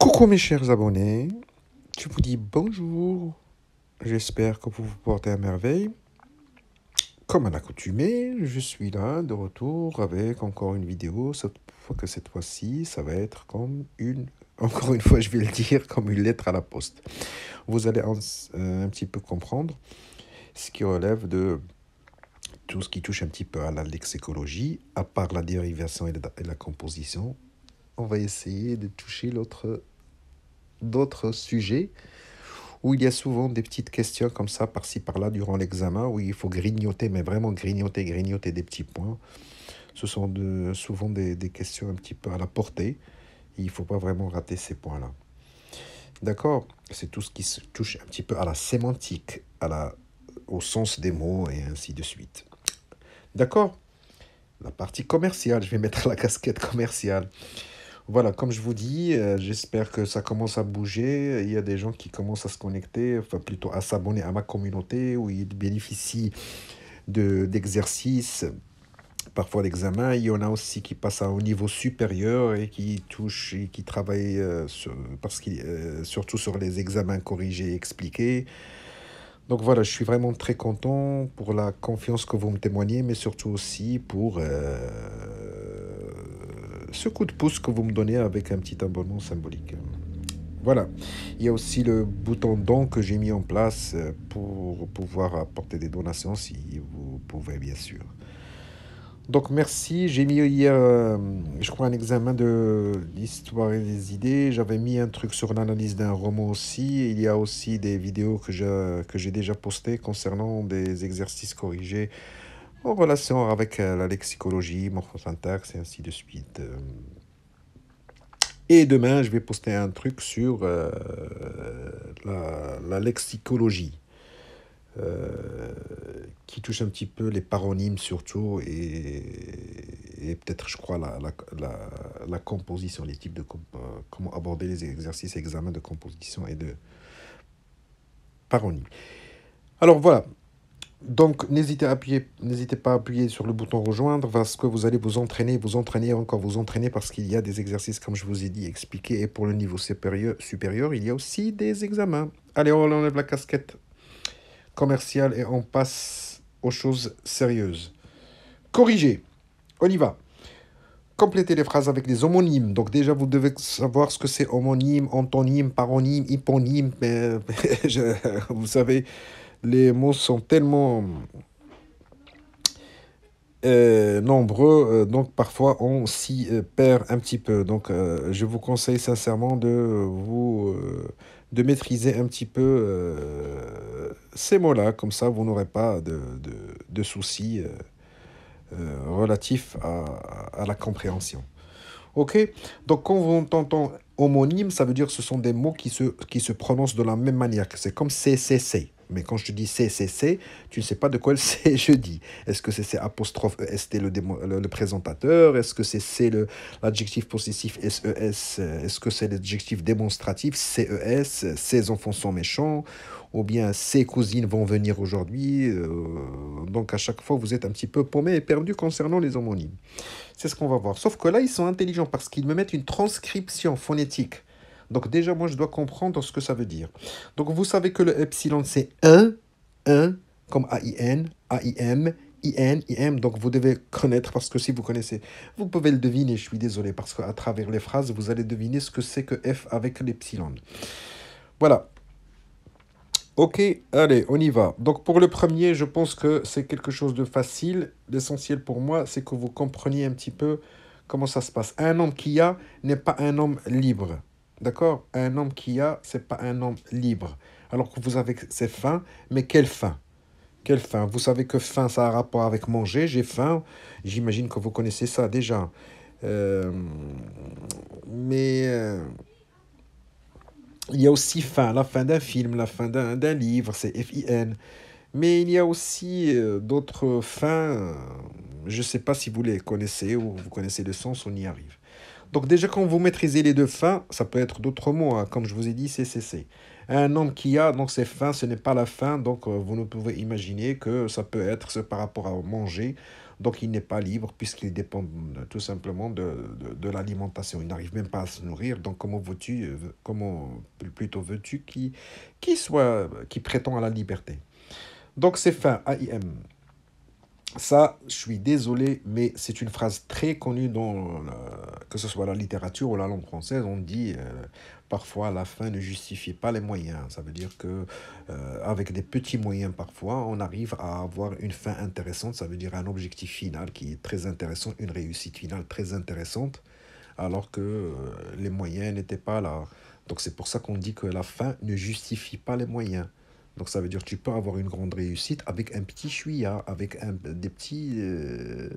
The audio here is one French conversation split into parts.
Coucou mes chers abonnés, je vous dis bonjour, j'espère que vous vous portez à merveille. Comme à l'accoutumée, je suis là de retour avec encore une vidéo, cette fois que cette fois-ci, ça va être comme une, encore une fois je vais le dire, comme une lettre à la poste. Vous allez euh, un, petit peu comprendre ce qui relève de tout ce qui touche un petit peu à la lexicologie, à part la dérivation et la composition. On va essayer de toucher l'autre d'autres sujets où il y a souvent des petites questions comme ça par-ci par-là durant l'examen où il faut grignoter, mais vraiment grignoter, grignoter des petits points. Ce sont souvent des, questions un petit peu à la portée. il ne faut pas vraiment rater ces points-là. D'accord C'est tout ce qui se touche un petit peu à la sémantique, à la, au sens des mots et ainsi de suite. D'accord La partie commerciale, je vais mettre la casquette commerciale voilà, comme je vous dis, euh, j'espère que ça commence à bouger. Il y a des gens qui commencent à se connecter, enfin plutôt à s'abonner à ma communauté où ils bénéficient d'exercices. parfois d'examens. Il y en a aussi qui passent au niveau supérieur et qui touchent et qui travaillent euh, parce qu euh, surtout sur les examens corrigés et expliqués. Donc voilà, je suis vraiment très content pour la confiance que vous me témoignez, mais surtout aussi pour ce coup de pouce que vous me donnez avec un petit abonnement symbolique. Voilà. Il y a aussi le bouton don que j'ai mis en place euh, pour pouvoir apporter des donations si vous pouvez, bien sûr. Donc merci, j'ai mis hier, euh, je crois, un examen de l'histoire et des idées. J'avais mis un truc sur l'analyse d'un roman aussi. Il y a aussi des vidéos que j'ai déjà postées concernant des exercices corrigés en relation avec euh, la lexicologie, morphosyntaxe et ainsi de suite. Euh. Et demain, je vais poster un truc sur euh, la, lexicologie, qui touche un petit peu les paronymes surtout, et, peut-être, je crois, la, composition, les types de... comment aborder les exercices examens de composition et de paronymes. Alors voilà, donc, n'hésitez, n'hésitez pas à appuyer sur le bouton rejoindre parce que vous allez vous entraîner, vous entraîner, encore vous entraîner parce qu'il y a des exercices, comme je vous ai dit, expliqués. Et pour le niveau supérieur, supérieur il y a aussi des examens. Allez, on enlève la casquette commerciale et on passe aux choses sérieuses. Corriger. On y va. Complétez les phrases avec des homonymes. Donc déjà, vous devez savoir ce que c'est homonyme, antonyme, paronyme, hyponyme. vous savez, les mots sont tellement euh, nombreux, euh, donc parfois on s'y euh, perd un petit peu. Donc je vous conseille sincèrement de vous de maîtriser un petit peu ces mots-là, comme ça vous n'aurez pas de, de, soucis relatifs à, la compréhension. Ok Donc quand on entend homonyme, ça veut dire que ce sont des mots qui se, qui se prononcent de la même manière. C'est comme CCC. Mais quand je dis C, C, C, tu ne sais pas de quoi le je dis. Est-ce que c'est c'est apostrophe EST le, le, présentateur Est-ce que c'est le l'adjectif possessif SES e, euh, Est-ce que c'est l'adjectif démonstratif CES euh, Ces enfants sont méchants Ou bien ses cousines vont venir aujourd'hui euh, Donc à chaque fois, vous êtes un petit peu paumé et perdu concernant les homonymes. C'est ce qu'on va voir. Sauf que là, ils sont intelligents parce qu'ils me mettent une transcription phonétique donc déjà, moi, je dois comprendre ce que ça veut dire. Donc vous savez que le epsilon, c'est 1, 1, comme i n i m donc vous devez connaître parce que si vous connaissez, vous pouvez le deviner, je suis désolé, parce qu'à travers les phrases, vous allez deviner ce que c'est que F avec l'epsilon. Voilà. Ok, allez, on y va. Donc pour le premier, je pense que c'est quelque chose de facile. L'essentiel pour moi, c'est que vous compreniez un petit peu comment ça se passe. Un homme qui a n'est pas un homme libre. D'accord Un homme qui a, c'est pas un homme libre. Alors que vous avez ses faim, mais quelle faim Quelle faim Vous savez que faim, ça a rapport avec manger, j'ai faim. J'imagine que vous connaissez ça déjà. Euh, mais euh, il y a aussi faim, la fin d'un film, la fin d'un livre, c'est F-I-N. Mais il y a aussi euh, d'autres fins, je ne sais pas si vous les connaissez ou vous connaissez le sens, on y arrive. Donc déjà, quand vous maîtrisez les deux fins, ça peut être d'autres mots, hein. comme je vous ai dit, CCC. Un homme qui a donc ses fins, ce n'est pas la fin, donc euh, vous ne pouvez imaginer que ça peut être par rapport à manger. Donc il n'est pas libre puisqu'il dépend tout simplement de, l'alimentation. Il n'arrive même pas à se nourrir. Donc comment veux-tu, euh, comment plutôt veux-tu qui, qui soit, qui prétend à la liberté. Donc c'est fin, AIM. Ça, je suis désolé, mais c'est une phrase très connue dans que ce soit la littérature ou la langue française. On dit euh, parfois la fin ne justifie pas les moyens. Ça veut dire que euh, avec des petits moyens parfois, on arrive à avoir une fin intéressante. Ça veut dire un objectif final qui est très intéressant, une réussite finale très intéressante, alors que euh, les moyens n'étaient pas là. Donc c'est pour ça qu'on dit que la fin ne justifie pas les moyens. Donc ça veut dire que tu peux avoir une grande réussite avec un petit chouïa, avec des, petits, euh,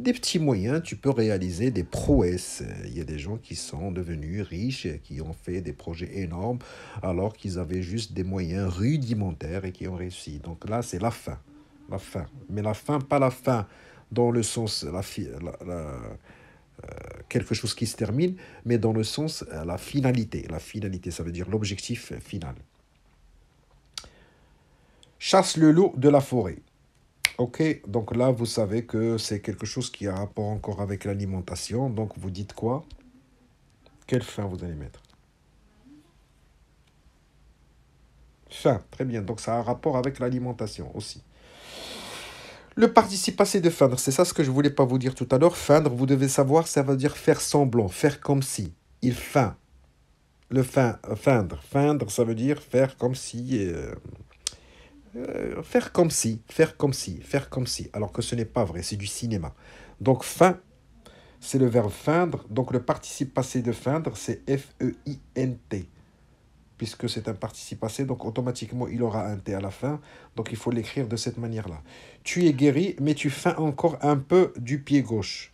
des petits moyens, tu peux réaliser des prouesses. Il y a des gens qui sont devenus riches, qui ont fait des projets énormes, alors qu'ils avaient juste des moyens rudimentaires et qui ont réussi. Donc là, c'est la fin. La fin. Mais la fin, pas la fin dans le sens, la, la euh, quelque chose qui se termine, mais dans le sens, euh, la finalité. La finalité, ça veut dire l'objectif final chasse le loup de la forêt. Ok, donc là, vous savez que c'est quelque chose qui a rapport encore avec l'alimentation. Donc, vous dites quoi Quelle fin vous allez mettre Fin, très bien. Donc, ça a un rapport avec l'alimentation aussi. Le participe passé de feindre, c'est ça ce que je voulais pas vous dire tout à l'heure. Feindre, vous devez savoir, ça veut dire faire semblant, faire comme si. Il feint. Le feindre. Feindre, ça veut dire faire comme si... Euh, euh, faire comme si, faire comme si, faire comme si, alors que ce n'est pas vrai, c'est du cinéma. Donc fin, c'est le verbe feindre, donc le participe passé de feindre, c'est F-E-I-N-T. Puisque c'est un participe passé, donc automatiquement il aura un T à la fin, donc il faut l'écrire de cette manière-là. Tu es guéri, mais tu feins encore un peu du pied gauche.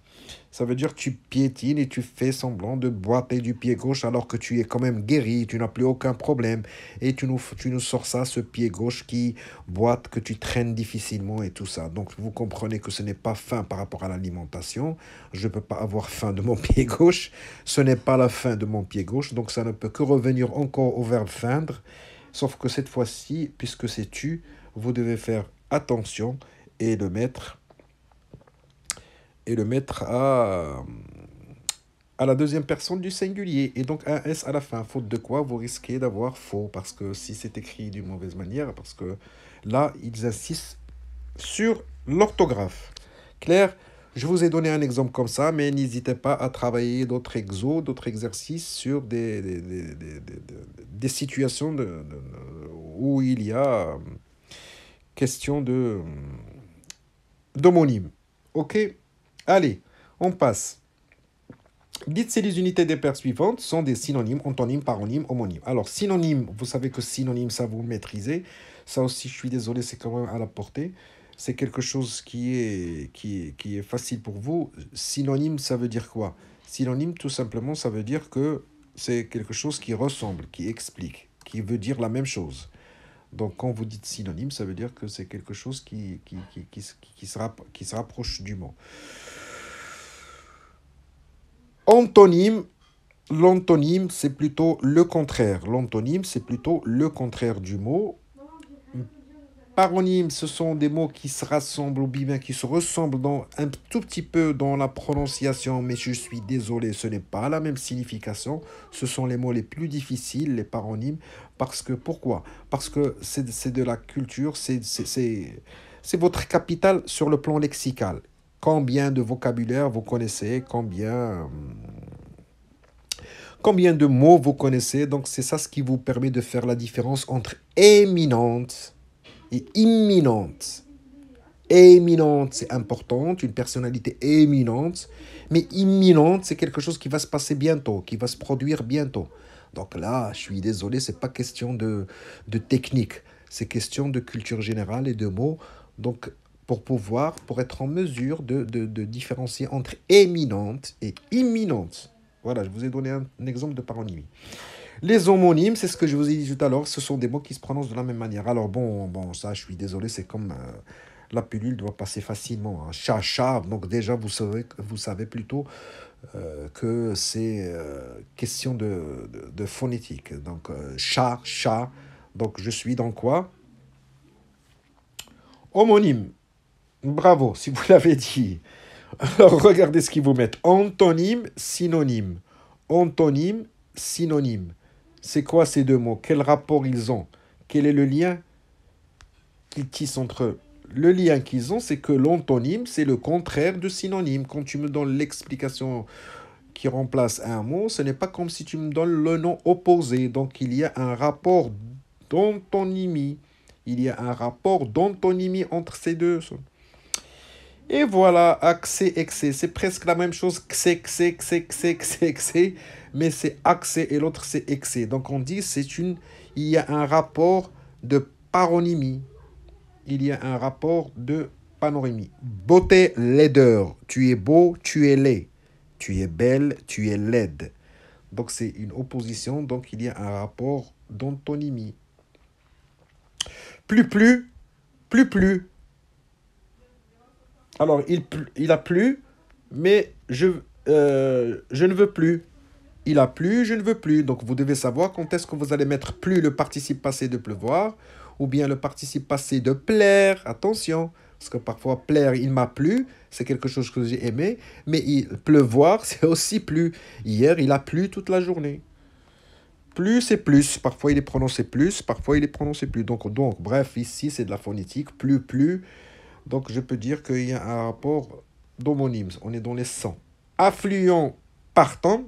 Ça veut dire que tu piétines et tu fais semblant de boiter du pied gauche alors que tu es quand même guéri, tu n'as plus aucun problème. Et tu nous, tu nous sors ça, ce pied gauche qui boite, que tu traînes difficilement et tout ça. Donc vous comprenez que ce n'est pas faim par rapport à l'alimentation. Je ne peux pas avoir faim de mon pied gauche. Ce n'est pas la fin de mon pied gauche. Donc ça ne peut que revenir encore au verbe feindre. Sauf que cette fois-ci, puisque c'est tu, vous devez faire attention et le mettre et le mettre à, à la deuxième personne du singulier, et donc un S à la fin, faute de quoi vous risquez d'avoir faux, parce que si c'est écrit d'une mauvaise manière, parce que là, ils insistent sur l'orthographe. Claire, je vous ai donné un exemple comme ça, mais n'hésitez pas à travailler d'autres exos, d'autres exercices sur des, des, situations de, où il y a euh, question de euh, d'homonyme. OK Allez, on passe. Dites si les unités des paires suivantes sont des synonymes, antonymes, paronymes, homonymes. Alors, synonyme, vous savez que synonyme, ça vous maîtrisez. Ça aussi, je suis désolé, c'est quand même à la portée. C'est quelque chose qui est, qui, qui est facile pour vous. Synonyme, ça veut dire quoi Synonyme, tout simplement, ça veut dire que c'est quelque chose qui ressemble, qui explique, qui veut dire la même chose. Donc quand vous dites synonyme, ça veut dire que c'est quelque chose qui, qui, qui, se se rapproche du mot. Antonyme, l'antonyme, c'est plutôt le contraire. L'antonyme, c'est plutôt le contraire du mot Paronymes, ce sont des mots qui se rassemblent ou bien qui se ressemblent dans, un tout petit peu dans la prononciation, mais je suis désolé, ce n'est pas la même signification. Ce sont les mots les plus difficiles, les paronymes, parce que pourquoi Parce que c'est de la culture, c'est votre capital sur le plan lexical. Combien de vocabulaire vous connaissez Combien euh, combien de mots vous connaissez. Donc c'est ça ce qui vous permet de faire la différence entre éminente et imminente. Éminente, c'est importante, une personnalité éminente, mais imminente, c'est quelque chose qui va se passer bientôt, qui va se produire bientôt. Donc là, je suis désolé, c'est pas question de, technique, c'est question de culture générale et de mots. Donc pour pouvoir, pour être en mesure de, différencier entre éminente et imminente. Voilà, je vous ai donné un exemple de paronymie. Les homonymes, c'est ce que je vous ai dit tout à l'heure, ce sont des mots qui se prononcent de la même manière. Alors bon, bon ça, je suis désolé, c'est comme euh, la pilule doit passer facilement. chat hein. chat. donc déjà, vous savez, vous savez plutôt euh, que c'est euh, question de, de, phonétique. Donc, chat, chat. donc je suis dans quoi Homonyme. Bravo, si vous l'avez dit. Alors regardez ce qu'ils vous mettent. Antonyme, synonyme. Antonyme, synonyme. C'est quoi ces deux mots Quel rapport ils ont Quel est le lien qu'ils tissent entre eux Le lien qu'ils ont, c'est que l'antonyme, c'est le contraire de synonyme. Quand tu me donnes l'explication qui remplace un mot, ce n'est pas comme si tu me donnes le nom opposé. Donc il y a un rapport d'antonymie. Il y a un rapport d'antonymie entre ces deux. Et voilà, accès, excès. C'est presque la même chose que c'est, xé xé mais c'est accès et l'autre c'est excès. Donc on dit c'est une, il y a un rapport de paronymie, il y a un rapport de panorémie. Beauté, laideur, tu es beau, tu es laid, tu es belle, tu es laide. Donc c'est une opposition, donc il y a un rapport d'antonymie. Plus, plus, plus, plus. Alors il, il a plu, mais je, euh, je ne veux plus. Il a plu, je ne veux plus. Donc vous devez savoir quand est-ce que vous allez mettre plus le participe passé de pleuvoir ou bien le participe passé de plaire. Attention, parce que parfois plaire, il m'a plu, c'est quelque chose que j'ai aimé, mais il, pleuvoir, c'est aussi plus. Hier, il a plu toute la journée. Plus c'est plus, parfois il est prononcé plus, parfois il est prononcé plus. Donc, donc bref, ici c'est de la phonétique, plus, plus. Donc je peux dire qu'il y a un rapport d'homonymes, on est dans les 100. Affluent partant,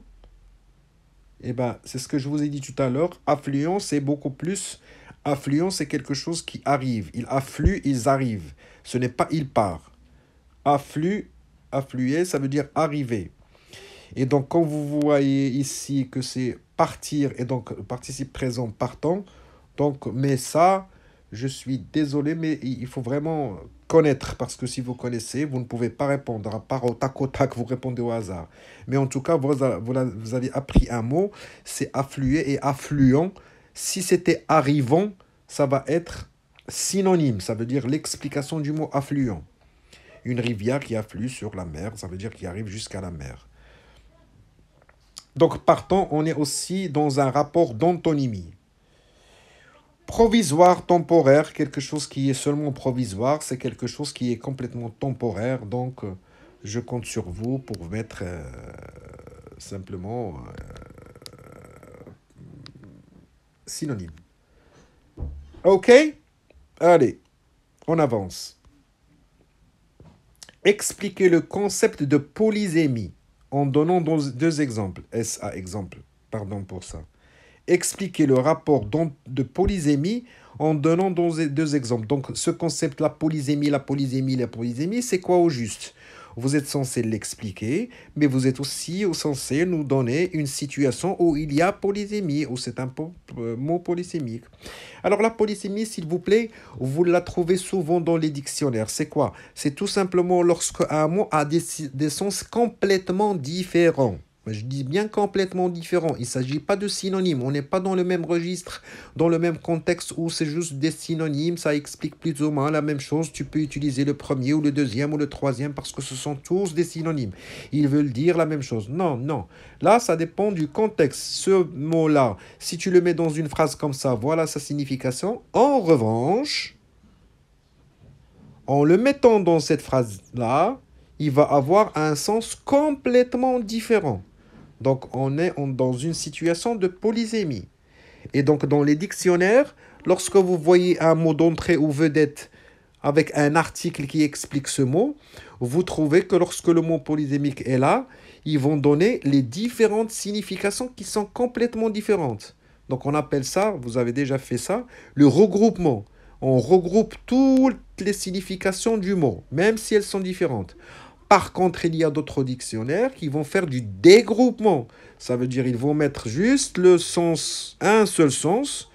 et eh ben, c'est ce que je vous ai dit tout à l'heure. Affluent, c'est beaucoup plus. Affluent, c'est quelque chose qui arrive. Il afflue, ils arrivent. Ce n'est pas il part. affluent, affluer, ça veut dire arriver. Et donc, quand vous voyez ici que c'est partir, et donc participe présent partant, donc, mais ça, je suis désolé, mais il faut vraiment connaître, parce que si vous connaissez, vous ne pouvez pas répondre, à part au tac au tac, vous répondez au hasard. Mais en tout cas, vous, avez appris un mot, c'est affluer et affluent. Si c'était arrivant, ça va être synonyme, ça veut dire l'explication du mot affluent. Une rivière qui afflue sur la mer, ça veut dire qui arrive jusqu'à la mer. Donc partant, on est aussi dans un rapport d'antonymie provisoire, temporaire, quelque chose qui est seulement provisoire, c'est quelque chose qui est complètement temporaire. Donc, euh, je compte sur vous pour mettre euh, simplement euh, synonyme. Ok Allez, on avance. Expliquez le concept de polysémie en donnant deux exemples. S.A. exemple, pardon pour ça expliquer le rapport de polysémie en donnant e-, deux exemples. Donc ce concept, la polysémie, la polysémie, la polysémie, c'est quoi au juste vous êtes censé l'expliquer, mais vous êtes aussi censé nous donner une situation où il y a polysémie, où c'est un euh, mot polysémique. Alors la polysémie, s'il vous plaît, vous la trouvez souvent dans les dictionnaires. C'est quoi C'est tout simplement lorsque un mot a des, des sens complètement différents. Je dis bien complètement différent. Il ne s'agit pas de synonymes. On n'est pas dans le même registre, dans le même contexte où c'est juste des synonymes. Ça explique plus ou moins la même chose. Tu peux utiliser le premier ou le deuxième ou le troisième parce que ce sont tous des synonymes. Ils veulent dire la même chose. Non, non. Là, ça dépend du contexte. Ce mot-là, si tu le mets dans une phrase comme ça, voilà sa signification. En revanche, en le mettant dans cette phrase-là, il va avoir un sens complètement différent. Donc on est dans une situation de polysémie. Et donc dans les dictionnaires, lorsque vous voyez un mot d'entrée ou vedette avec un article qui explique ce mot, vous trouvez que lorsque le mot polysémique est là, ils vont donner les différentes significations qui sont complètement différentes. Donc on appelle ça, vous avez déjà fait ça, le regroupement. On regroupe toutes les significations du mot, même si elles sont différentes. Par contre, il y a d'autres dictionnaires qui vont faire du dégroupement. Ça veut dire ils vont mettre juste le sens, un seul sens,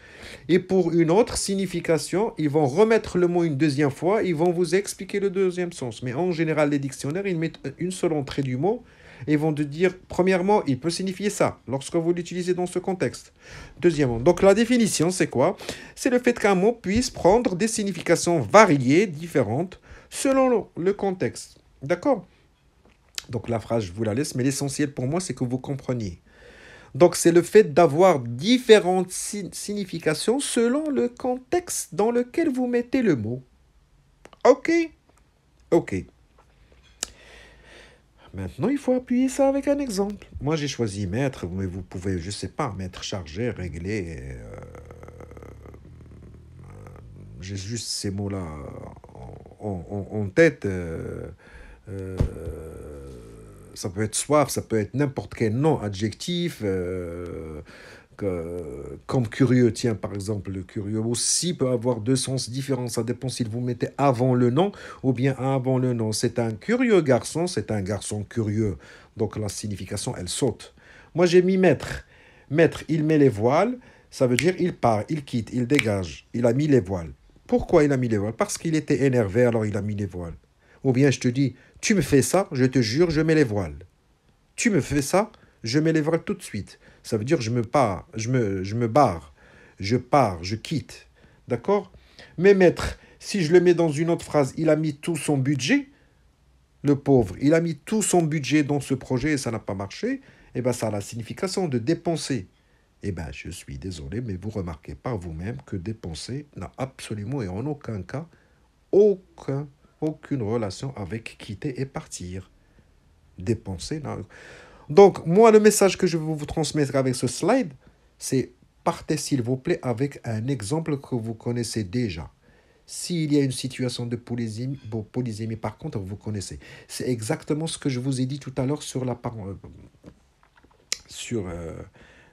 et pour une autre signification, ils vont remettre le mot une deuxième fois, ils vont vous expliquer le deuxième sens. Mais en général, les dictionnaires, ils mettent une seule entrée du mot et vont te dire, premièrement, il peut signifier ça lorsque vous l'utilisez dans ce contexte. Deuxièmement, donc la définition, c'est quoi C'est le fait qu'un mot puisse prendre des significations variées, différentes, selon le contexte. D'accord Donc la phrase, je vous la laisse, mais l'essentiel pour moi, c'est que vous compreniez. Donc c'est le fait d'avoir différentes significations selon le contexte dans lequel vous mettez le mot. Ok Ok. Maintenant, il faut appuyer ça avec un exemple. Moi, j'ai choisi mettre, mais vous pouvez, je ne sais pas, mettre charger »,« régler euh, ». j'ai juste ces mots-là en, tête. Euh, euh, ça peut être soif, ça peut être n'importe quel nom, adjectif. Euh, comme curieux, tiens, par exemple, le curieux aussi peut avoir deux sens différents. Ça dépend s'il vous mettez avant le nom ou bien avant le nom. C'est un curieux garçon, c'est un garçon curieux. Donc la signification, elle saute. Moi, j'ai mis maître. Maître, il met les voiles, ça veut dire il part, il quitte, il dégage. Il a mis les voiles. Pourquoi il a mis les voiles Parce qu'il était énervé, alors il a mis les voiles. Ou bien je te dis, tu me fais ça, je te jure, je mets les voiles. Tu me fais ça, je mets les voiles tout de suite. Ça veut dire je me pars, je me, je me barre, je pars, je quitte. D'accord Mais maître, si je le mets dans une autre phrase, il a mis tout son budget, le pauvre, il a mis tout son budget dans ce projet et ça n'a pas marché, eh bien ça a la signification de dépenser. Eh bien je suis désolé, mais vous remarquez pas vous-même que dépenser n'a absolument et en aucun cas, aucun aucune relation avec quitter et partir. Dépenser. Donc, moi, le message que je vais vous transmettre avec ce slide, c'est partez, s'il vous plaît, avec un exemple que vous connaissez déjà. S'il y a une situation de polysémie, polysémie, par contre, vous connaissez. C'est exactement ce que je vous ai dit tout à l'heure sur la, sur, euh,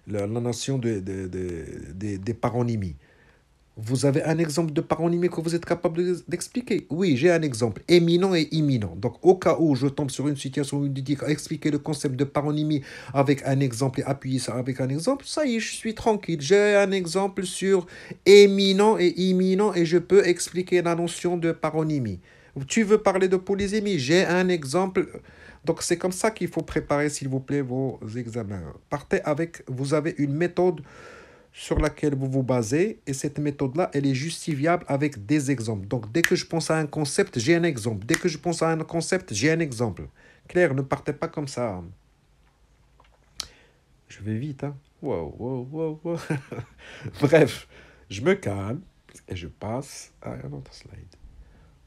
la, notion de, des paronymies. Vous avez un exemple de paronymie que vous êtes capable d'expliquer Oui, j'ai un exemple éminent et imminent. Donc, au cas où je tombe sur une situation où il faut expliquer le concept de paronymie avec un exemple et appuyer ça avec un exemple, ça y est, je suis tranquille. J'ai un exemple sur éminent et imminent et je peux expliquer la notion de paronymie. Tu veux parler de polysémie J'ai un exemple. Donc, c'est comme ça qu'il faut préparer, s'il vous plaît, vos examens. Partez avec, vous avez une méthode sur laquelle vous vous basez et cette méthode-là, elle est justifiable avec des exemples. Donc, dès que je pense à un concept, j'ai un exemple. Dès que je pense à un concept, j'ai un exemple. Claire, ne partez pas comme ça. Je vais vite, hein. Wow, wow, wow, Bref, je me calme et je passe à un autre slide.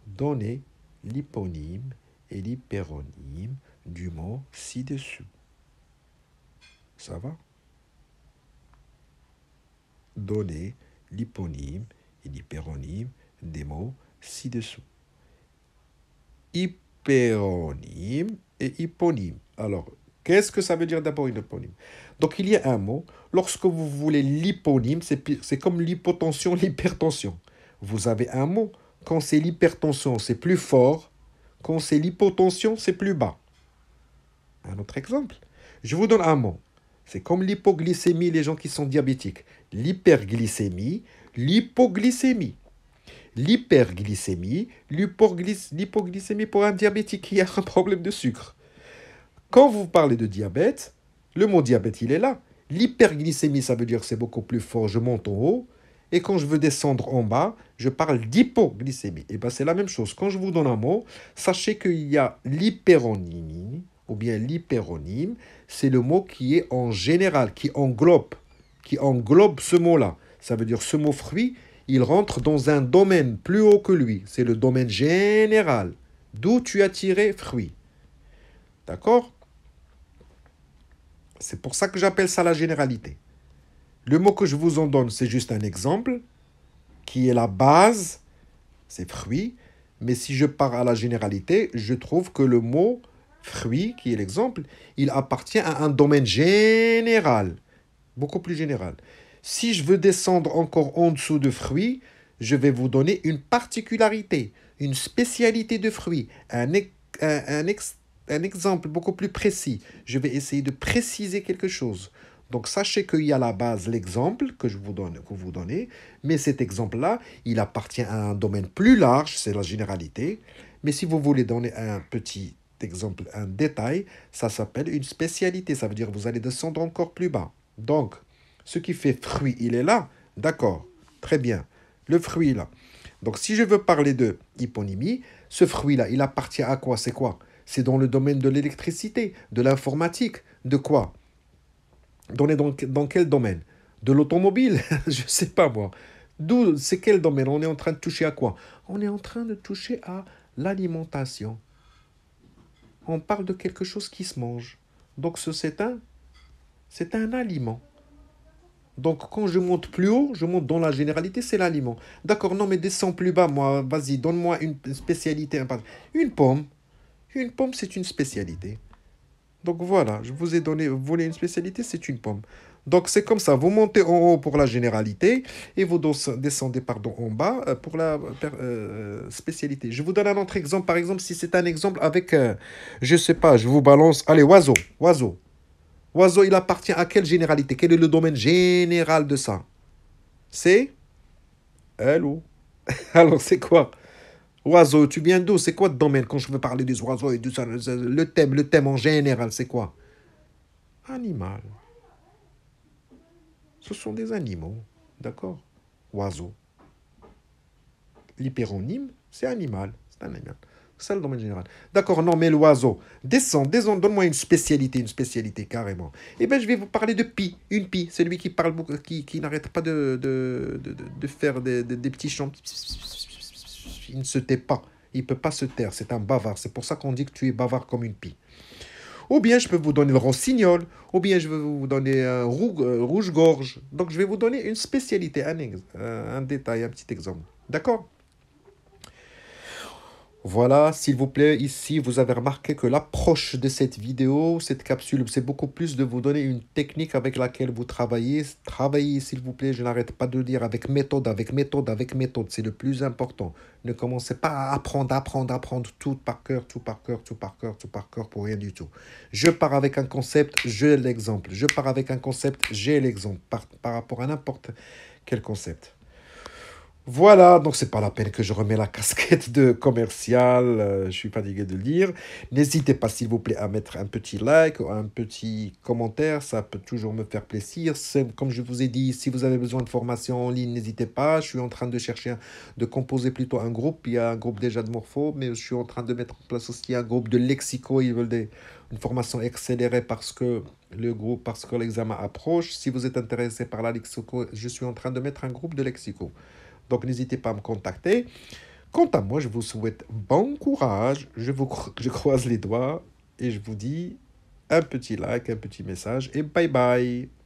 Donnez l'hyponyme et l'hyperonyme du mot ci-dessus. Ça va donner l'hyponyme et l'hyperonyme des mots ci-dessous. Hyperonyme et hyponyme. Alors, qu'est-ce que ça veut dire d'abord une hyponyme Donc, il y a un mot. Lorsque vous voulez l'hyponyme, c'est comme l'hypotension, l'hypertension. Vous avez un mot. Quand c'est l'hypertension, c'est plus fort. Quand c'est l'hypotension, c'est plus bas. Un autre exemple. Je vous donne un mot. C'est comme l'hypoglycémie, les gens qui sont diabétiques l'hyperglycémie, l'hypoglycémie. L'hyperglycémie, l'hypoglycémie pour un diabétique qui a un problème de sucre. Quand vous parlez de diabète, le mot diabète, il est là. L'hyperglycémie, ça veut dire c'est beaucoup plus fort, je monte en haut. Et quand je veux descendre en bas, je parle d'hypoglycémie. Et eh bien c'est la même chose. Quand je vous donne un mot, sachez qu'il y a l'hyperonyme, ou bien l'hyperonyme, c'est le mot qui est en général, qui englobe qui englobe ce mot-là. Ça veut dire ce mot fruit, il rentre dans un domaine plus haut que lui. C'est le domaine général. D'où tu as tiré fruit. D'accord C'est pour ça que j'appelle ça la généralité. Le mot que je vous en donne, c'est juste un exemple qui est la base, c'est fruit. Mais si je pars à la généralité, je trouve que le mot fruit, qui est l'exemple, il appartient à un domaine général beaucoup plus général. Si je veux descendre encore en dessous de fruits, je vais vous donner une particularité, une spécialité de fruits, un, un, exemple beaucoup plus précis. Je vais essayer de préciser quelque chose. Donc sachez qu'il y a à la base l'exemple que je vous donne, que vous donnez, mais cet exemple-là, il appartient à un domaine plus large, c'est la généralité. Mais si vous voulez donner un petit exemple, un détail, ça s'appelle une spécialité. Ça veut dire que vous allez descendre encore plus bas. Donc, ce qui fait fruit, il est là. D'accord, très bien. Le fruit, là. Donc, si je veux parler de hyponymie, ce fruit-là, il appartient à quoi C'est quoi C'est dans le domaine de l'électricité, de l'informatique, de quoi dans, dans, quel domaine De l'automobile Je ne sais pas moi. D'où, c'est quel domaine On est en train de toucher à quoi On est en train de toucher à l'alimentation. On parle de quelque chose qui se mange. Donc ce c'est un c'est un aliment. Donc quand je monte plus haut, je monte dans la généralité, c'est l'aliment. D'accord, non mais descends plus bas, moi, vas-y, donne-moi une spécialité. Une pomme. Une pomme, c'est une spécialité. Donc voilà, je vous ai donné, vous voulez une spécialité, c'est une pomme. Donc c'est comme ça, vous montez en haut pour la généralité et vous descendez pardon, en bas euh, pour la euh, spécialité. Je vous donne un autre exemple, par exemple, si c'est un exemple avec, je euh, je sais pas, je vous balance, allez, oiseau, oiseau. Oiseau, il appartient à quelle généralité Quel est le domaine général de ça C'est Hello. Alors, c'est quoi Oiseau, tu viens d'où C'est quoi le domaine Quand je veux parler des oiseaux et du ça, le thème, le thème en général, c'est quoi Animal. Ce sont des animaux, d'accord Oiseau. L'hyperonyme, c'est animal. C'est un animal. C'est le domaine général. D'accord, non, mais l'oiseau, descends, descends, donne-moi une spécialité, une spécialité carrément. Eh bien, je vais vous parler de Pi, une Pi, celui qui parle beaucoup, qui, n'arrête pas de, de, faire des, petits chants. Il ne se tait pas, il ne peut pas se taire, c'est un bavard. C'est pour ça qu'on dit que tu es bavard comme une Pi. Ou bien je peux vous donner le rossignol, ou bien je vais vous donner un euh, rouge-gorge. Donc je vais vous donner une spécialité, un, euh, un détail, un petit exemple. D'accord voilà, s'il vous plaît, ici, vous avez remarqué que l'approche de cette vidéo, cette capsule, c'est beaucoup plus de vous donner une technique avec laquelle vous travaillez. Travaillez, s'il vous plaît, je n'arrête pas de dire avec méthode, avec méthode, avec méthode. C'est le plus important. Ne commencez pas à apprendre, apprendre, apprendre tout par cœur, tout par cœur, tout par cœur, tout par cœur, pour rien du tout. Je pars avec un concept, j'ai l'exemple. Je pars avec un concept, j'ai l'exemple par rapport à n'importe quel concept. Voilà, donc c'est pas la peine que je remets la casquette de commercial, euh, je suis fatigué de le dire. N'hésitez pas s'il vous plaît à mettre un petit like ou un petit commentaire, ça peut toujours me faire plaisir. Comme je vous ai dit, si vous avez besoin de formation en ligne, n'hésitez pas. Je suis en train de chercher, de composer plutôt un groupe. Il y a un groupe déjà de morpho, mais je suis en train de mettre en place aussi un groupe de lexico. Ils veulent une formation accélérée parce que le groupe, parce que l'examen approche. Si vous êtes intéressé par la lexico, je suis en train de mettre un groupe de lexico. Donc n'hésitez pas à me contacter. Quant à moi, je vous souhaite bon courage. Je, vous, je croise les doigts et je vous dis un petit like, un petit message et bye bye.